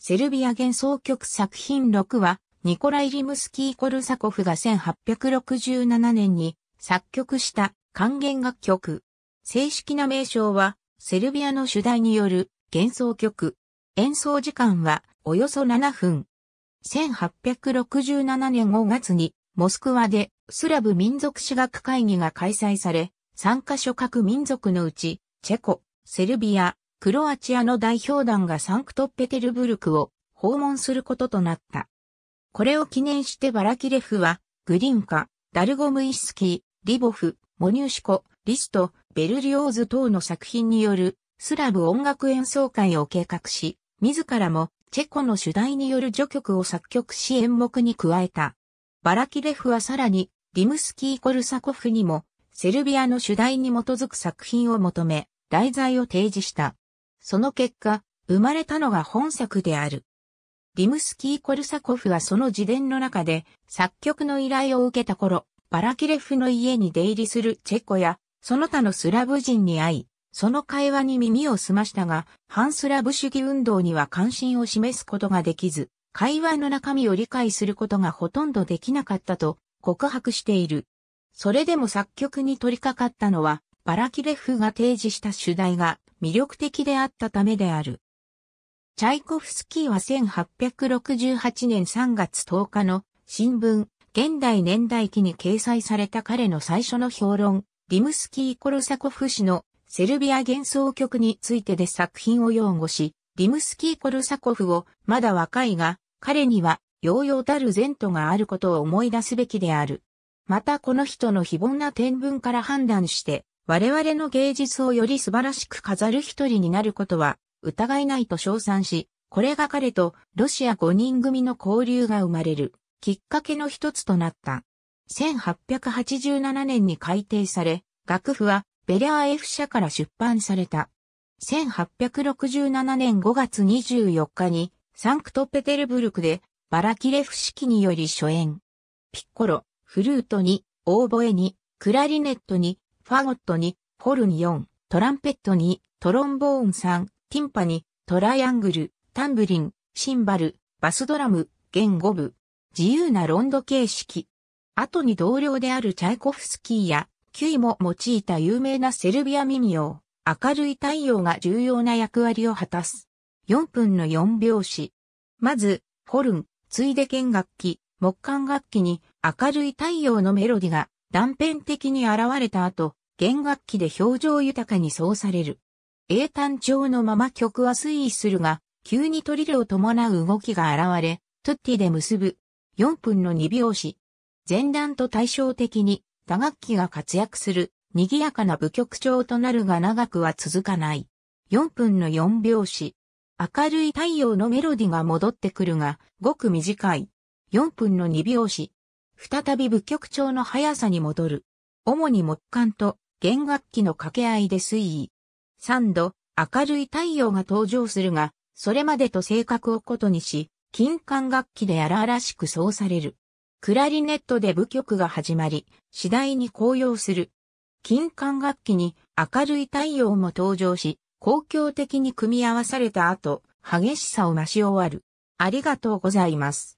セルビア幻想曲作品6は、ニコライ・リムスキー・コルサコフが1867年に作曲した還元楽曲。正式な名称は、セルビアの主題による幻想曲。演奏時間はおよそ7分。1867年5月にモスクワでスラブ民族史学会議が開催され、参加諸各民族のうち、チェコ、セルビア、クロアチアの代表団がサンクトペテルブルクを訪問することとなった。これを記念してバラキレフは、グリンカ、ダルゴムイスキー、リボフ、モニューシコ、リスト、ベルリオーズ等の作品によるスラブ音楽演奏会を計画し、自らもチェコの主題による序曲を作曲し演目に加えた。バラキレフはさらに、リムスキー・コルサコフにも、セルビアの主題に基づく作品を求め、題材を提示した。その結果、生まれたのが本作である。リムスキー・コルサコフはその自伝の中で作曲の依頼を受けた頃、バラキレフの家に出入りするチェコや、その他のスラブ人に会い、その会話に耳を澄ましたが、反スラブ主義運動には関心を示すことができず、会話の中身を理解することがほとんどできなかったと告白している。それでも作曲に取り掛かったのは、バラキレフが提示した主題が魅力的であったためである。チャイコフスキーは1868年3月10日の新聞、現代年代記に掲載された彼の最初の評論、リムスキー・コロサコフ氏のセルビア幻想曲についてで作品を擁護し、リムスキー・コルサコフをまだ若いが、彼には、揚々たる前途があることを思い出すべきである。またこの人の非凡な天文から判断して、我々の芸術をより素晴らしく飾る一人になることは疑いないと称賛し、これが彼とロシア5人組の交流が生まれるきっかけの一つとなった。1887年に改訂され、楽譜はベリャー F 社から出版された。1867年5月24日にサンクトペテルブルクでバラキレフ式により初演。ピッコロ、フルートに、オーボエに、クラリネットに、ファゴットに、ホルン4、トランペットに、トロンボーン3、ティンパに、トライアングル、タンブリン、シンバル、バスドラム、弦5部。自由なロンド形式。後に同僚であるチャイコフスキーや、キュイも用いた有名なセルビア民謡、明るい太陽が重要な役割を果たす。4分の4拍子。まず、ホルン、ついで弦楽器、木管楽器に明るい太陽のメロディが断片的に現れた後、弦楽器で表情豊かに奏される。英単調のまま曲は推移するが、急にトリルを伴う動きが現れ、トゥッティで結ぶ。4分の2拍子。前段と対照的に、打楽器が活躍する、賑やかな部曲調となるが長くは続かない。4分の4拍子。明るい太陽のメロディが戻ってくるが、ごく短い。4分の2拍子。再び部曲調の速さに戻る。主に木管と弦楽器の掛け合いで推移。三度、明るい太陽が登場するが、それまでと性格を異にし、金管楽器で荒々しくそうされる。クラリネットで舞曲が始まり、次第に紅葉する。金管楽器に明るい太陽も登場し、公共的に組み合わされた後、激しさを増し終わる。ありがとうございます。